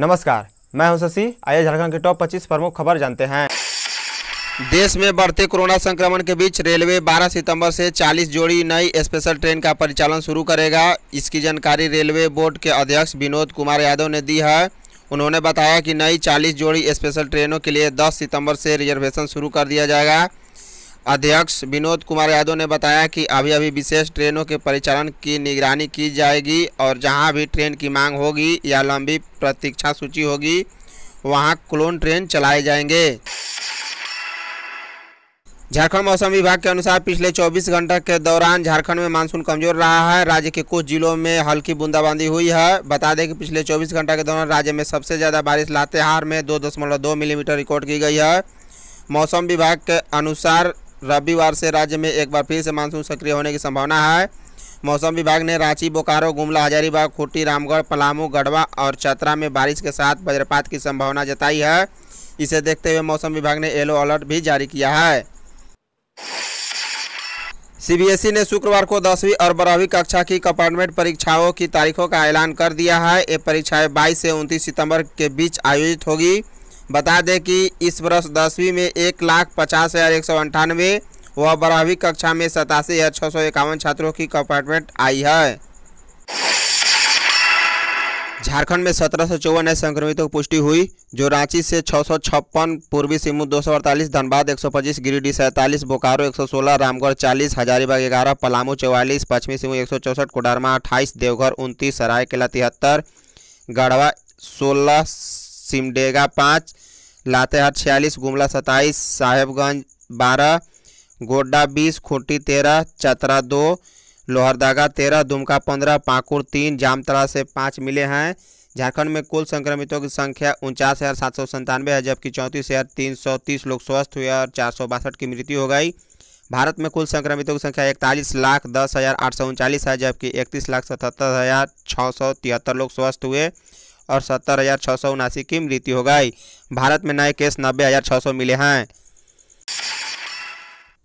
नमस्कार मैं हूं शशि आइए झारखंड के टॉप 25 प्रमुख खबर जानते हैं देश में बढ़ते कोरोना संक्रमण के बीच रेलवे 12 सितंबर से 40 जोड़ी नई स्पेशल ट्रेन का परिचालन शुरू करेगा इसकी जानकारी रेलवे बोर्ड के अध्यक्ष विनोद कुमार यादव ने दी है उन्होंने बताया कि नई 40 जोड़ी स्पेशल ट्रेनों के लिए 10 सितंबर से रिजर्वेशन शुरू कर दिया जाएगा अध्यक्ष विनोद कुमार यादव ने बताया कि अभी अभी विशेष ट्रेनों के परिचालन की निगरानी की जाएगी और जहां भी ट्रेन की मांग होगी या लंबी प्रतीक्षा सूची होगी वहां क्लोन ट्रेन चलाए जाएंगे झारखंड मौसम विभाग के अनुसार पिछले 24 घंटे के दौरान झारखंड में मानसून कमजोर रहा है राज्य के कुछ जिलों में हल्की बूंदाबांदी हुई है बता दें कि पिछले 24 घंटे के दौरान राज्य में सबसे ज़्यादा बारिश लातेहार में 2.2 मिलीमीटर रिकॉर्ड की गई है मौसम विभाग के अनुसार रविवार से राज्य में एक बार फिर से मानसून सक्रिय होने की संभावना है मौसम विभाग ने रांची बोकारो गुमला हजारीबाग खूंटी रामगढ़ पलामू गढ़वा और चतरा में बारिश के साथ वज्रपात की संभावना जताई है इसे देखते हुए मौसम विभाग ने येलो अलर्ट भी जारी किया है सीबीएसई ने शुक्रवार को दसवीं और बारहवीं कक्षा की कंपार्टमेंट परीक्षाओं की तारीखों का ऐलान कर दिया है ये परीक्षाएं 22 से 29 सितंबर के बीच आयोजित होगी बता दें कि इस वर्ष दसवीं में एक लाख पचास हज़ार एक सौ अंठानवे व बारहवीं कक्षा में सतासी हज़ार छः सौ इक्यावन छात्रों की कंपार्टमेंट आई है झारखंड में सत्रह सौ चौवन नए संक्रमितों की पुष्टि हुई जो रांची से छः सौ छप्पन पूर्वी सिंहभूम दो सौ अड़तालीस धनबाद एक सौ पच्चीस गिरिडीह सैंतालीस बोकारो एक सौ सोलह रामगढ़ चालीस हजारीबाग ग्यारह पलामू चौवालीस पश्चिमी सिंहभूम एक सौ चौंसठ कोडरमा अट्ठाईस देवघर उनतीस सरायकेला तिहत्तर गढ़वा सोलह सिमडेगा पाँच लातेहार छियालीस गुमला सत्ताईस साहेबगंज बारह गोड्डा बीस खूंटी तेरह चतरा दो लोहरदागा तेरह दुमका पंद्रह पाकुड़ तीन जामतरा से पाँच मिले हैं झारखंड में कुल संक्रमितों की संख्या उनचास हज़ार सात सौ संतानवे है जबकि चौंतीस हज़ार तीन सौ तीस लोग स्वस्थ हुए और चार सौ बासठ की मृत्यु हो गई भारत में कुल संक्रमितों की संख्या इकतालीस लाख दस हज़ार आठ सौ उनचालीस है जबकि इकतीस लाख सतहत्तर हज़ार छः सौ तिहत्तर लोग स्वस्थ हुए और सत्तर हज़ार छः सौ उनासी की मृत्यु हो गई भारत में नए केस नब्बे हज़ार छः सौ मिले हैं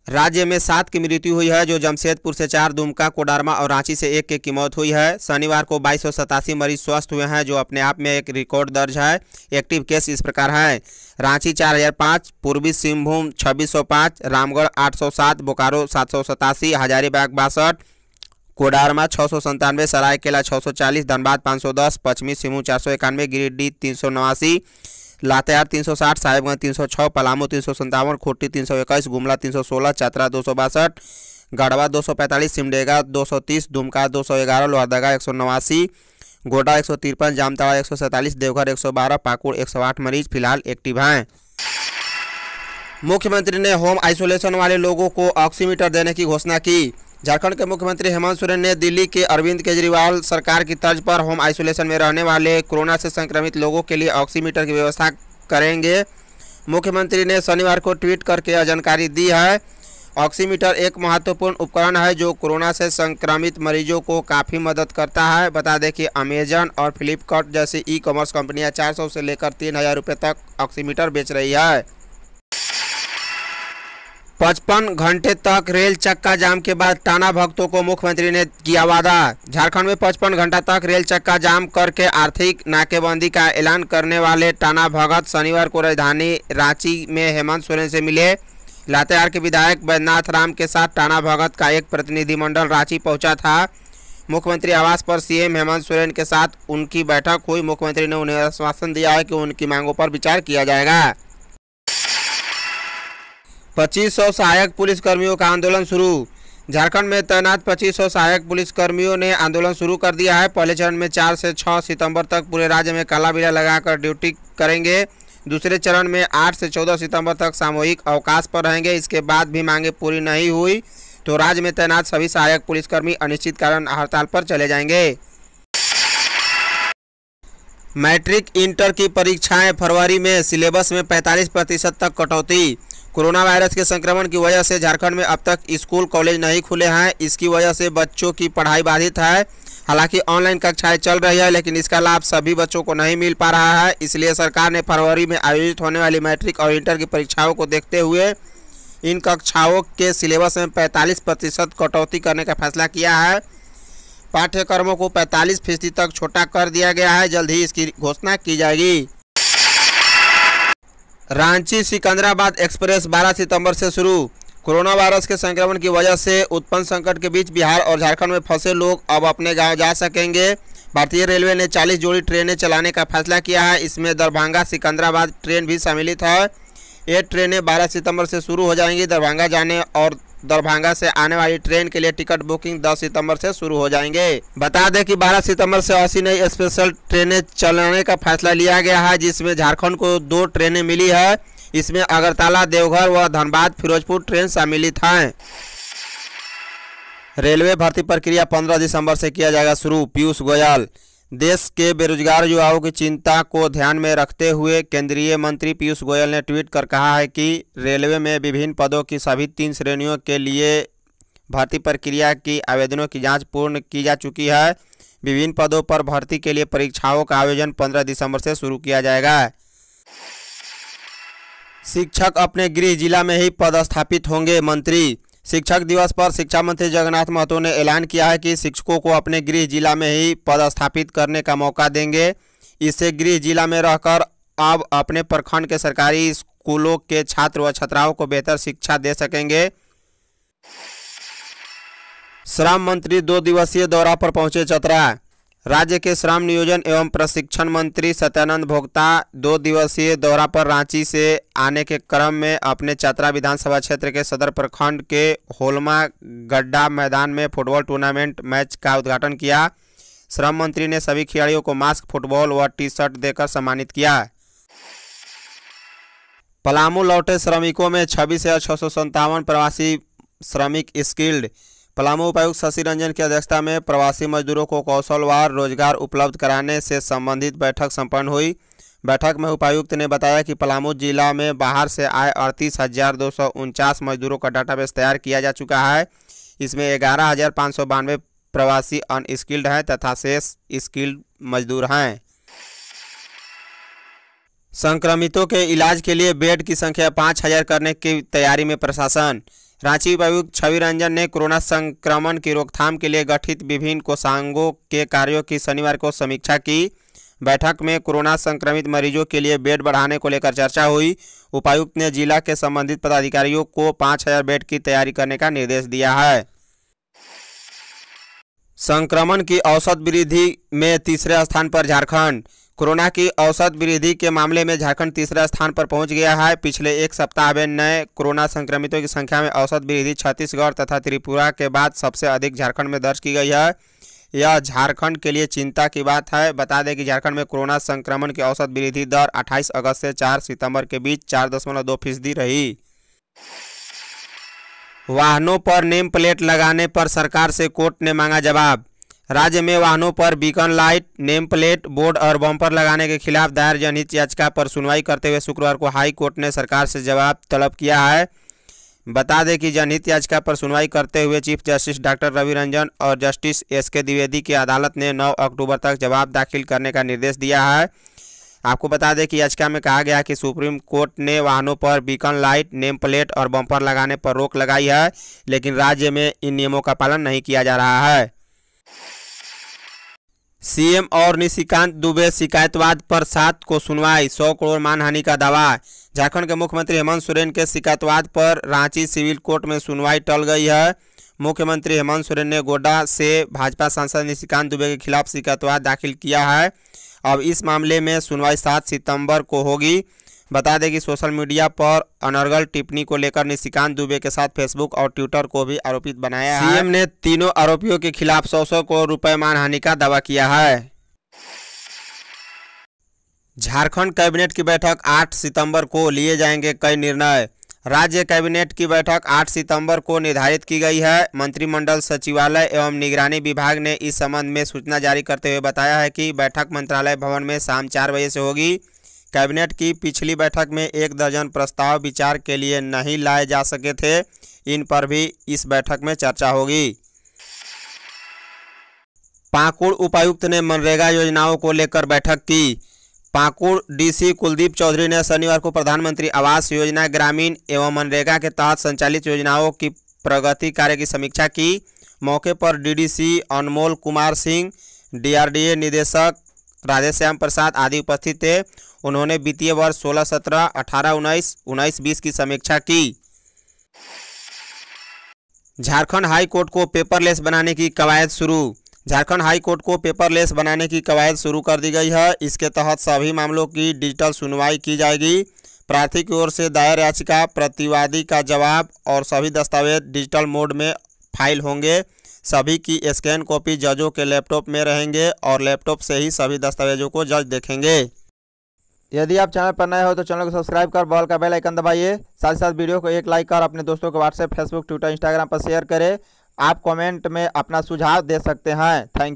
राज्य में सात की मृत्यु हुई है जो जमशेदपुर से चार दुमका कोडारमा और रांची से एक के की मौत हुई है शनिवार को बाईस मरीज स्वस्थ हुए हैं जो अपने आप में एक रिकॉर्ड दर्ज है एक्टिव केस इस प्रकार है रांची 4005 पूर्वी सिंहभूम 2605 रामगढ़ 807 बोकारो सात हजारीबाग बासठ कोडारमा छः सौ संतानवे सरायकेला छः सौ चालीस धनबाद पाँच सौ दस पश्चिमी सिंहू चार सौ इक्यानवे गिरिडीह तीन सौ नवासी लातेहार तीन सौ साठ साहेबगंज तीन सौ छः पलामू तीन सौ संतावन खोटी तीन सौ इक्कीस गुमला तीन सौ सोलह चतरा दो सौ बासठ गढ़वा दो सौ पैंतालीस सिमडेगा दो सौ तीस दुमका दो सौ ग्यारह लोहरदगा एक सौ नवासी गोडा एक सौ तिरपन जामताड़ा एक सौ सैंतालीस देवघर एक सौ बारह पाकुड़ एक सौ आठ मरीज फिलहाल एक्टिव हैं मुख्यमंत्री ने होम आइसोलेशन वाले लोगों को ऑक्सीमीटर देने की घोषणा की झारखंड के मुख्यमंत्री हेमंत सोरेन ने दिल्ली के अरविंद केजरीवाल सरकार की तर्ज पर होम आइसोलेशन में रहने वाले कोरोना से संक्रमित लोगों के लिए ऑक्सीमीटर की व्यवस्था करेंगे मुख्यमंत्री ने शनिवार को ट्वीट करके यह जानकारी दी है ऑक्सीमीटर एक महत्वपूर्ण उपकरण है जो कोरोना से संक्रमित मरीजों को काफ़ी मदद करता है बता दें कि अमेजन और फ्लिपकार्ट जैसी ई कॉमर्स कंपनियां 400 से लेकर तीन हज़ार रुपये तक ऑक्सीमीटर बेच रही है पचपन घंटे तक रेल चक्का जाम के बाद टाना भक्तों को मुख्यमंत्री ने किया वादा झारखंड में पचपन घंटा तक रेल चक्का जाम करके आर्थिक नाकेबंदी का ऐलान करने वाले टाना भगत शनिवार को राजधानी रांची में हेमंत सोरेन से मिले लातेहार के विधायक बैद्यनाथ राम के साथ टाना भगत का एक प्रतिनिधिमंडल रांची पहुंचा था मुख्यमंत्री आवास पर सीएम हेमंत सोरेन के साथ उनकी बैठक हुई मुख्यमंत्री ने उन्हें आश्वासन दिया है कि उनकी मांगों पर विचार किया जाएगा पच्चीस सौ सहायक पुलिसकर्मियों का आंदोलन शुरू झारखंड में तैनात पच्चीस सौ सहायक पुलिसकर्मियों ने आंदोलन शुरू कर दिया है पहले चरण में चार से छः सितंबर तक पूरे राज्य में काला बिला लगाकर ड्यूटी करेंगे दूसरे चरण में आठ से चौदह सितंबर तक सामूहिक अवकाश पर रहेंगे इसके बाद भी मांगे पूरी नहीं हुई तो राज्य में तैनात सभी सहायक पुलिसकर्मी अनिश्चित कारण हड़ताल पर चले जाएंगे मैट्रिक इंटर की परीक्षाएं फरवरी में सिलेबस में 45 प्रतिशत तक कटौती कोरोना वायरस के संक्रमण की वजह से झारखंड में अब तक स्कूल कॉलेज नहीं खुले हैं इसकी वजह से बच्चों की पढ़ाई बाधित है हालांकि ऑनलाइन कक्षाएं चल रही है लेकिन इसका लाभ सभी बच्चों को नहीं मिल पा रहा है इसलिए सरकार ने फरवरी में आयोजित होने वाली मैट्रिक और इंटर की परीक्षाओं को देखते हुए इन कक्षाओं के सिलेबस में पैंतालीस प्रतिशत कटौती करने का फैसला किया है पाठ्यक्रमों को पैंतालीस फीसदी तक छोटा कर दिया गया है जल्द ही इसकी घोषणा की जाएगी रांची सिकंदराबाद एक्सप्रेस 12 सितंबर से शुरू कोरोना वायरस के संक्रमण की वजह से उत्पन्न संकट के बीच बिहार और झारखंड में फंसे लोग अब अपने गांव जा सकेंगे भारतीय रेलवे ने 40 जोड़ी ट्रेनें चलाने का फैसला किया है इसमें दरभंगा सिकंदराबाद ट्रेन भी सम्मिलित है ये ट्रेनें 12 सितंबर से शुरू हो जाएंगी दरभंगा जाने और दरभंगा से आने वाली ट्रेन के लिए टिकट बुकिंग 10 सितंबर से शुरू हो जाएंगे बता दें कि 12 सितंबर से 80 नई स्पेशल ट्रेनें चलाने का फैसला लिया गया है जिसमें झारखंड को दो ट्रेनें मिली है इसमें अगरतला देवघर व धनबाद फिरोजपुर ट्रेन सम्मिलित हैं रेलवे भर्ती प्रक्रिया पंद्रह दिसंबर से किया जाएगा शुरू पीयूष गोयल देश के बेरोजगार युवाओं की चिंता को ध्यान में रखते हुए केंद्रीय मंत्री पीयूष गोयल ने ट्वीट कर कहा है कि रेलवे में विभिन्न पदों की सभी तीन श्रेणियों के लिए भर्ती प्रक्रिया की आवेदनों की जांच पूर्ण की जा चुकी है विभिन्न पदों पर भर्ती के लिए परीक्षाओं का आयोजन 15 दिसंबर से शुरू किया जाएगा शिक्षक अपने गृह जिला में ही पदस्थापित होंगे मंत्री शिक्षक दिवस पर शिक्षा मंत्री जगन्नाथ महतो ने ऐलान किया है कि शिक्षकों को अपने गृह जिला में ही पदस्थापित करने का मौका देंगे इससे गृह जिला में रहकर अब अपने प्रखंड के सरकारी स्कूलों के छात्र व छात्राओं को बेहतर शिक्षा दे सकेंगे श्रम मंत्री दो दिवसीय दौरा पर पहुंचे चतरा राज्य के श्रम नियोजन एवं प्रशिक्षण मंत्री सत्यानंद भोक्ता दो दिवसीय दौरा पर रांची से आने के क्रम में अपने चतरा विधानसभा क्षेत्र के सदर प्रखंड के होलमा गड्ढा मैदान में फुटबॉल टूर्नामेंट मैच का उद्घाटन किया श्रम मंत्री ने सभी खिलाड़ियों को मास्क फुटबॉल व टी शर्ट देकर सम्मानित किया पलामू लौटे श्रमिकों में छब्बीस हज़ार सौ प्रवासी श्रमिक स्किल्ड पलामू उपायुक्त शशि रंजन की अध्यक्षता में प्रवासी मजदूरों को कौशलवार रोजगार उपलब्ध कराने से संबंधित बैठक संपन्न हुई बैठक में उपायुक्त ने बताया कि पलामू जिला में बाहर से आए अड़तीस हज़ार दो सौ उनचास मजदूरों का डाटाबेस तैयार किया जा चुका है इसमें ग्यारह हज़ार पाँच सौ बानवे प्रवासी अनस्किल्ड हैं तथा शेष स्किल्ड मजदूर हैं संक्रमितों के इलाज के लिए बेड की संख्या पाँच हजार करने की तैयारी में प्रशासन रांची उपायुक्त छवि रंजन ने कोरोना संक्रमण की रोकथाम के लिए गठित विभिन्न कोषांगों के कार्यों की शनिवार को समीक्षा की बैठक में कोरोना संक्रमित मरीजों के लिए बेड बढ़ाने को लेकर चर्चा हुई उपायुक्त ने जिला के संबंधित पदाधिकारियों को पाँच हजार बेड की तैयारी करने का निर्देश दिया है संक्रमण की औसत वृद्धि में तीसरे स्थान पर झारखंड कोरोना की औसत वृद्धि के मामले में झारखंड तीसरे स्थान पर पहुंच गया है पिछले एक सप्ताह में नए कोरोना संक्रमितों की संख्या में औसत वृद्धि छत्तीसगढ़ तथा त्रिपुरा के बाद सबसे अधिक झारखंड में दर्ज की गई है यह झारखंड के लिए चिंता की बात है बता दें कि झारखंड में कोरोना संक्रमण की औसत वृद्धि दर 28 अगस्त से 4 सितंबर के बीच दो फीसदी रही वाहनों पर नेम प्लेट लगाने पर सरकार से कोर्ट ने मांगा जवाब राज्य में वाहनों पर beacon light name plate board और बम्पर लगाने के खिलाफ दायर जनहित याचिका पर सुनवाई करते हुए शुक्रवार को हाई कोर्ट ने सरकार से जवाब तलब किया है बता दें कि जनहित याचिका पर सुनवाई करते हुए chief justice doctor Ravi Ranjan और जस्टिस एस के द्विवेदी की अदालत ने 9 अक्टूबर तक जवाब दाखिल करने का निर्देश दिया है आपको बता दें कि याचिका में कहा गया कि सुप्रीम कोर्ट ने वाहनों पर बीकन लाइट नेम प्लेट और बम्पर लगाने पर रोक लगाई है लेकिन राज्य में इन नियमों का पालन नहीं किया जा रहा है सीएम और निशिकांत दुबे शिकायतवाद पर सात को सुनवाई सौ करोड़ मानहानि का दावा झारखंड के मुख्यमंत्री हेमंत सोरेन के शिकायतवाद पर रांची सिविल कोर्ट में सुनवाई टल गई है मुख्यमंत्री हेमंत सोरेन ने गोड्डा से भाजपा सांसद निशिकांत दुबे के खिलाफ शिकायतवाद दाखिल किया है अब इस मामले में सुनवाई सात सितंबर को होगी बता दें कि सोशल मीडिया पर अनर्गल टिप्पणी को लेकर निशिकांत दुबे के साथ फेसबुक और ट्विटर को भी आरोपित बनाया है सीएम ने तीनों आरोपियों के खिलाफ सौ सौ करोड़ रुपए मानहानि का दावा किया है झारखंड कैबिनेट की बैठक 8 सितंबर को लिए जाएंगे कई निर्णय राज्य कैबिनेट की बैठक 8 सितंबर को निर्धारित की गई है मंत्रिमंडल सचिवालय एवं निगरानी विभाग ने इस संबंध में सूचना जारी करते हुए बताया है कि बैठक मंत्रालय भवन में शाम चार बजे से होगी कैबिनेट की पिछली बैठक में एक दर्जन प्रस्ताव विचार के लिए नहीं लाए जा सके थे इन पर भी इस बैठक में चर्चा होगी पाकुड़ उपायुक्त ने मनरेगा योजनाओं को लेकर बैठक की पाकुड़ सी कुलदीप चौधरी ने शनिवार को प्रधानमंत्री आवास योजना ग्रामीण एवं मनरेगा के तहत संचालित योजनाओं की प्रगति कार्य की समीक्षा की मौके पर डीडीसी अनमोल कुमार सिंह डीआरडीए निदेशक राधेश्याम प्रसाद आदि उपस्थित थे उन्होंने वित्तीय वर्ष सोलह सत्रह अठारह उन्नीस उन्नीस बीस की समीक्षा की झारखंड हाई कोर्ट को पेपरलेस बनाने की कवायद शुरू झारखंड हाई कोर्ट को पेपरलेस बनाने की कवायद शुरू कर दी गई है इसके तहत सभी मामलों की डिजिटल सुनवाई की जाएगी प्रार्थी की ओर से दायर याचिका प्रतिवादी का जवाब और सभी दस्तावेज डिजिटल मोड में फाइल होंगे सभी की स्कैन कॉपी जजों के लैपटॉप में रहेंगे और लैपटॉप से ही सभी दस्तावेजों को जज देखेंगे यदि आप चैनल पर नए हो तो चैनल को सब्सक्राइब कर बॉल का बेल आइकन दबाइए साथ ही साथ वीडियो को एक लाइक कर अपने दोस्तों को व्हाट्सएप फेसबुक ट्विटर इंस्टाग्राम पर शेयर करें आप कमेंट में अपना सुझाव दे सकते हैं थैंक यू